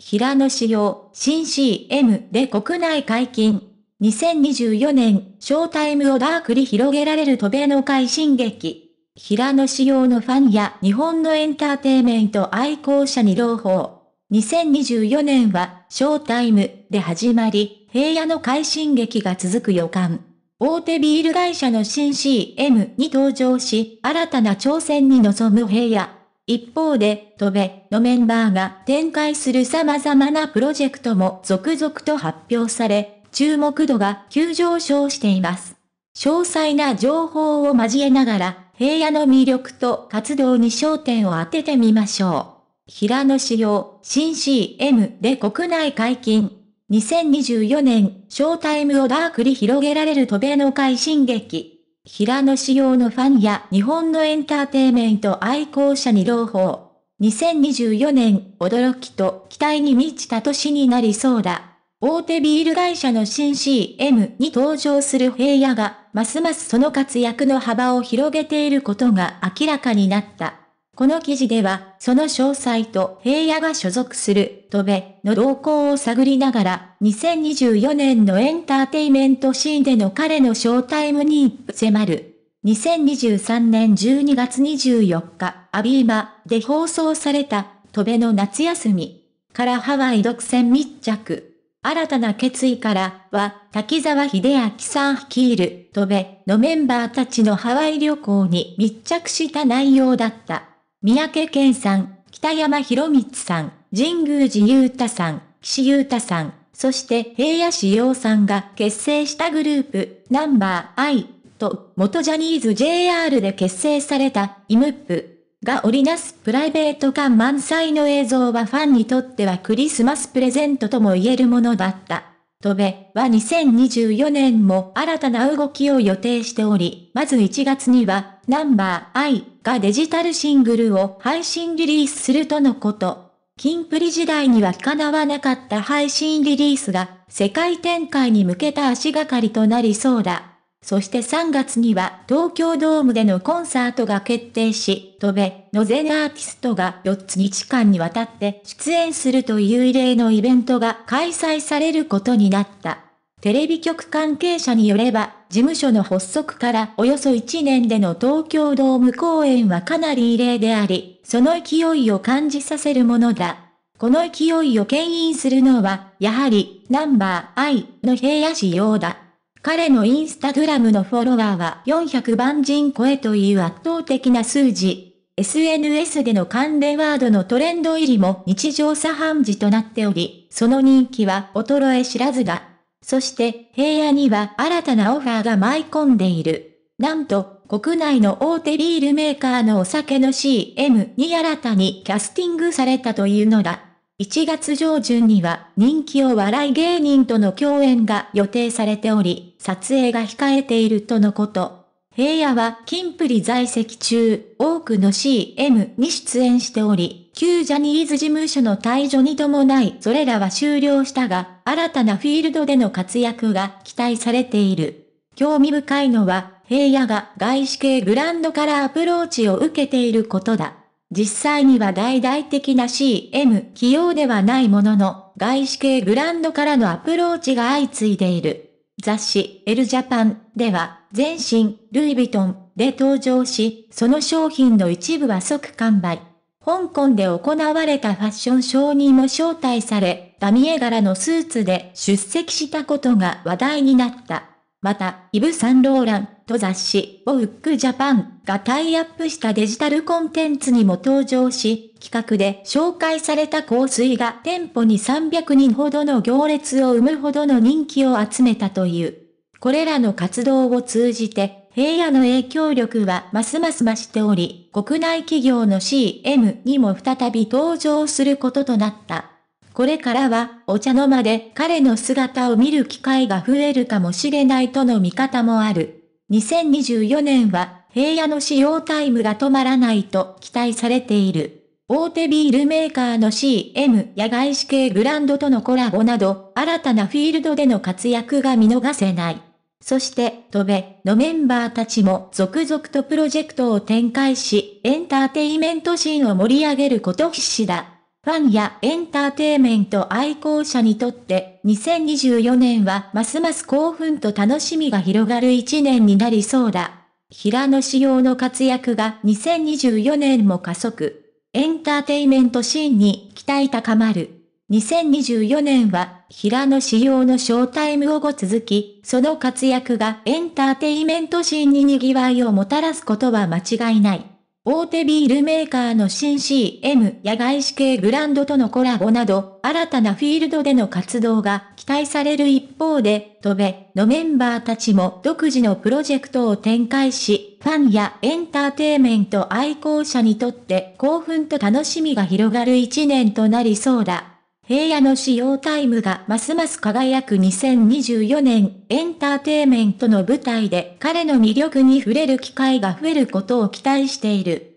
平野紫耀、新 CM で国内解禁。2024年、ショータイムをダークに広げられる渡米の快進撃。平野紫耀のファンや日本のエンターテイメント愛好者に朗報。2024年は、ショータイムで始まり、平野の快進撃が続く予感。大手ビール会社の新 CM に登場し、新たな挑戦に臨む平野。一方で、トベのメンバーが展開する様々なプロジェクトも続々と発表され、注目度が急上昇しています。詳細な情報を交えながら、平野の魅力と活動に焦点を当ててみましょう。平野仕様、新 CM で国内解禁。2024年、ショータイムをダークに広げられるトベの快進撃。平野紫耀のファンや日本のエンターテイメント愛好者に朗報。2024年、驚きと期待に満ちた年になりそうだ。大手ビール会社の新 CM に登場する平野が、ますますその活躍の幅を広げていることが明らかになった。この記事では、その詳細と平野が所属する、戸部の動向を探りながら、2024年のエンターテイメントシーンでの彼のショータイムに迫る。2023年12月24日、アビーマで放送された、戸部の夏休み。からハワイ独占密着。新たな決意からは、滝沢秀明さん率いる、戸部のメンバーたちのハワイ旅行に密着した内容だった。三宅健さん、北山博光さん、神宮寺雄太さん、岸優太さん、そして平野志陽さんが結成したグループ、ナンバー I と、元ジャニーズ JR で結成された、イムップが織りなすプライベート感満載の映像はファンにとってはクリスマスプレゼントとも言えるものだった。とべは2024年も新たな動きを予定しており、まず1月にはナンバー I がデジタルシングルを配信リリースするとのこと。キンプリ時代には叶わなかった配信リリースが世界展開に向けた足がかりとなりそうだ。そして3月には東京ドームでのコンサートが決定し、飛べの全アーティストが4つ日間にわたって出演するという異例のイベントが開催されることになった。テレビ局関係者によれば、事務所の発足からおよそ1年での東京ドーム公演はかなり異例であり、その勢いを感じさせるものだ。この勢いを牽引するのは、やはり、ナンバーアイの平野仕様だ。彼のインスタグラムのフォロワーは400万人超えという圧倒的な数字。SNS での関連ワードのトレンド入りも日常茶飯事となっており、その人気は衰え知らずだ。そして平野には新たなオファーが舞い込んでいる。なんと、国内の大手ビールメーカーのお酒の CM に新たにキャスティングされたというのだ。1月上旬には人気お笑い芸人との共演が予定されており、撮影が控えているとのこと。平野は金プリ在籍中、多くの CM に出演しており、旧ジャニーズ事務所の退場に伴いそれらは終了したが、新たなフィールドでの活躍が期待されている。興味深いのは、平野が外資系ブランドからアプローチを受けていることだ。実際には大々的な CM 起用ではないものの、外資系ブランドからのアプローチが相次いでいる。雑誌、エルジャパンでは、全身、ルイ・ヴィトンで登場し、その商品の一部は即完売。香港で行われたファッションショーにも招待され、ダミエ柄のスーツで出席したことが話題になった。また、イブ・サンローランと雑誌、ボウック・ジャパンがタイアップしたデジタルコンテンツにも登場し、企画で紹介された香水が店舗に300人ほどの行列を生むほどの人気を集めたという。これらの活動を通じて、平野の影響力はますます増しており、国内企業の CM にも再び登場することとなった。これからは、お茶の間で彼の姿を見る機会が増えるかもしれないとの見方もある。2024年は、平野の使用タイムが止まらないと期待されている。大手ビールメーカーの CM や外資系ブランドとのコラボなど、新たなフィールドでの活躍が見逃せない。そして、ドベのメンバーたちも続々とプロジェクトを展開し、エンターテイメントシーンを盛り上げること必至だ。ファンやエンターテイメント愛好者にとって、2024年はますます興奮と楽しみが広がる一年になりそうだ。平野仕様の活躍が2024年も加速。エンターテイメントシーンに期待高まる。2024年は、平野仕様のショータイムを後続き、その活躍がエンターテイメントシーンに賑わいをもたらすことは間違いない。大手ビールメーカーの新 CM や外資系ブランドとのコラボなど、新たなフィールドでの活動が期待される一方で、トベのメンバーたちも独自のプロジェクトを展開し、ファンやエンターテイメント愛好者にとって興奮と楽しみが広がる一年となりそうだ。平野の使用タイムがますます輝く2024年、エンターテイメントの舞台で彼の魅力に触れる機会が増えることを期待している。